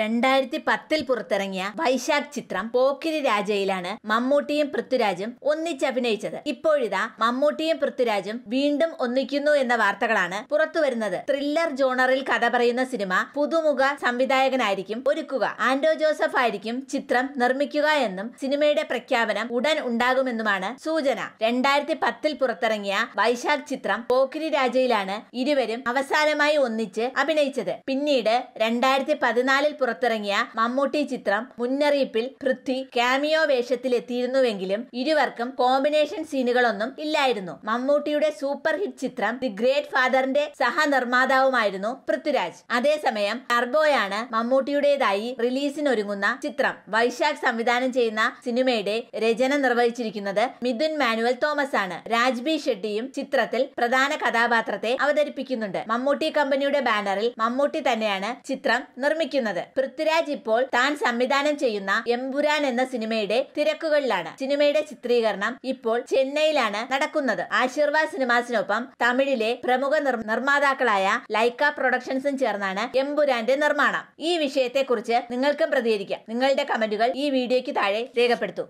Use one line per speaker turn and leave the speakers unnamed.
രണ്ടായിരത്തി പത്തിൽ പുറത്തിറങ്ങിയ വൈശാഖ് ചിത്രം പോക്കിരി രാജയിലാണ് മമ്മൂട്ടിയും പൃഥ്വിരാജും ഒന്നിച്ചഭിനയിച്ചത് ഇപ്പോഴിതാ മമ്മൂട്ടിയും പൃഥ്വിരാജും വീണ്ടും ഒന്നിക്കുന്നു എന്ന വാർത്തകളാണ് പുറത്തുവരുന്നത് ത്രില്ലർ ജോണറിൽ കഥ പറയുന്ന സിനിമ പുതുമുഖ സംവിധായകനായിരിക്കും ഒരുക്കുക ആൻഡോ ജോസഫ് ആയിരിക്കും ചിത്രം നിർമ്മിക്കുക എന്നും സിനിമയുടെ പ്രഖ്യാപനം ഉടൻ ഉണ്ടാകുമെന്നുമാണ് സൂചന രണ്ടായിരത്തി പത്തിൽ പുറത്തിറങ്ങിയ വൈശാഖ് ചിത്രം പോക്കിരി രാജയിലാണ് ഇരുവരും അവസാനമായി ഒന്നിച്ച് അഭിനയിച്ചത് പിന്നീട് രണ്ടായിരത്തി പതിനാലിൽ പുറത്തിറങ്ങിയ മമ്മൂട്ടി ചിത്രം മുന്നറിയിപ്പിൽ പൃഥ്വി കാമിയോ വേഷത്തിലെത്തിയിരുന്നുവെങ്കിലും ഇരുവർക്കും കോമ്പിനേഷൻ സീനുകളൊന്നും ഇല്ലായിരുന്നു മമ്മൂട്ടിയുടെ സൂപ്പർ ഹിറ്റ് ചിത്രം ദി ഗ്രേറ്റ് ഫാദറിന്റെ സഹനിർമ്മാതാവുമായിരുന്നു പൃഥ്വിരാജ് അതേസമയം ടർബോയാണ് മമ്മൂട്ടിയുടേതായി റിലീസിനൊരുങ്ങുന്ന ചിത്രം വൈശാഖ് സംവിധാനം ചെയ്യുന്ന സിനിമയുടെ രചന നിർവഹിച്ചിരിക്കുന്നത് മിഥുൻ മാനുവൽ തോമസ് ആണ് രാജ്ബി ഷെട്ടിയും ചിത്രത്തിൽ പ്രധാന കഥാപാത്രത്തെ അവതരിപ്പിക്കുന്നുണ്ട് മമ്മൂട്ടി കമ്പനിയുടെ ബാനറിൽ മമ്മൂട്ടി തന്നെയാണ് ചിത്രം നിർമ്മിക്കുന്നത് പൃഥ്വിരാജ് ഇപ്പോൾ താൻ സംവിധാനം ചെയ്യുന്ന എംപുരാൻ എന്ന സിനിമയുടെ തിരക്കുകളിലാണ് സിനിമയുടെ ചിത്രീകരണം ഇപ്പോൾ ചെന്നൈയിലാണ് നടക്കുന്നത് ആശീർവാദ് സിനിമാസിനൊപ്പം തമിഴിലെ പ്രമുഖ നിർമ്മാതാക്കളായ ലൈക്ക പ്രൊഡക്ഷൻസും ചേർന്നാണ് എംപുരാന്റെ നിർമ്മാണം ഈ വിഷയത്തെക്കുറിച്ച് നിങ്ങൾക്കും പ്രതികരിക്കാം നിങ്ങളുടെ കമന്റുകൾ ഈ വീഡിയോയ്ക്ക് താഴെ രേഖപ്പെടുത്തും